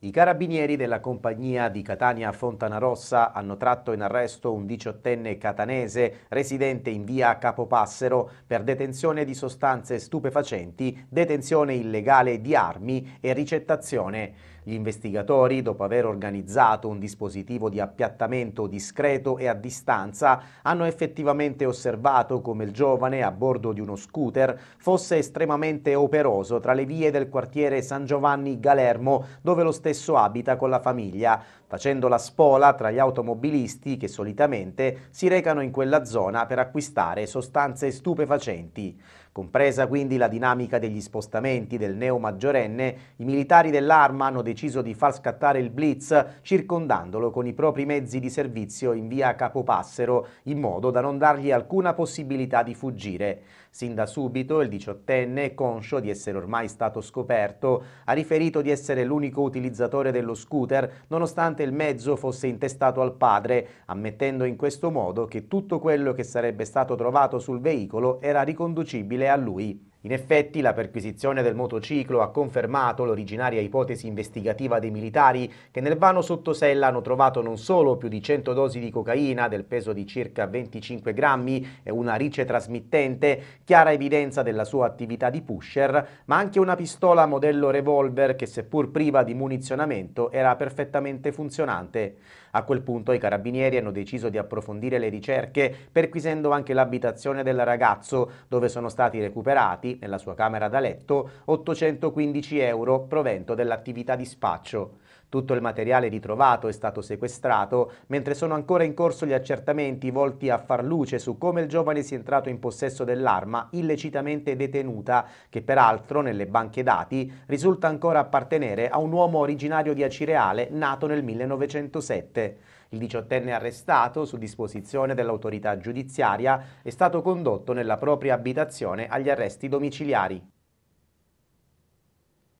I carabinieri della compagnia di Catania Fontanarossa hanno tratto in arresto un diciottenne catanese residente in via Capopassero per detenzione di sostanze stupefacenti, detenzione illegale di armi e ricettazione. Gli investigatori, dopo aver organizzato un dispositivo di appiattamento discreto e a distanza, hanno effettivamente osservato come il giovane a bordo di uno scooter fosse estremamente operoso tra le vie del quartiere San Giovanni Galermo, dove lo stesso abita con la famiglia facendo la spola tra gli automobilisti che solitamente si recano in quella zona per acquistare sostanze stupefacenti. Compresa quindi la dinamica degli spostamenti del neo maggiorenne, i militari dell'arma hanno deciso di far scattare il blitz circondandolo con i propri mezzi di servizio in via Capopassero in modo da non dargli alcuna possibilità di fuggire. Sin da subito il diciottenne, conscio di essere ormai stato scoperto, ha riferito di essere l'unico utilizzatore dello scooter nonostante nonostante il mezzo fosse intestato al padre, ammettendo in questo modo che tutto quello che sarebbe stato trovato sul veicolo era riconducibile a lui. In effetti la perquisizione del motociclo ha confermato l'originaria ipotesi investigativa dei militari che nel vano sottosella hanno trovato non solo più di 100 dosi di cocaina del peso di circa 25 grammi e una ricetrasmittente, chiara evidenza della sua attività di pusher, ma anche una pistola modello revolver che seppur priva di munizionamento era perfettamente funzionante. A quel punto i carabinieri hanno deciso di approfondire le ricerche perquisendo anche l'abitazione del ragazzo dove sono stati recuperati nella sua camera da letto, 815 euro provento dell'attività di spaccio. Tutto il materiale ritrovato è stato sequestrato, mentre sono ancora in corso gli accertamenti volti a far luce su come il giovane sia entrato in possesso dell'arma illecitamente detenuta, che peraltro nelle banche dati risulta ancora appartenere a un uomo originario di Acireale nato nel 1907. Il diciottenne arrestato, su disposizione dell'autorità giudiziaria, è stato condotto nella propria abitazione agli arresti domiciliari.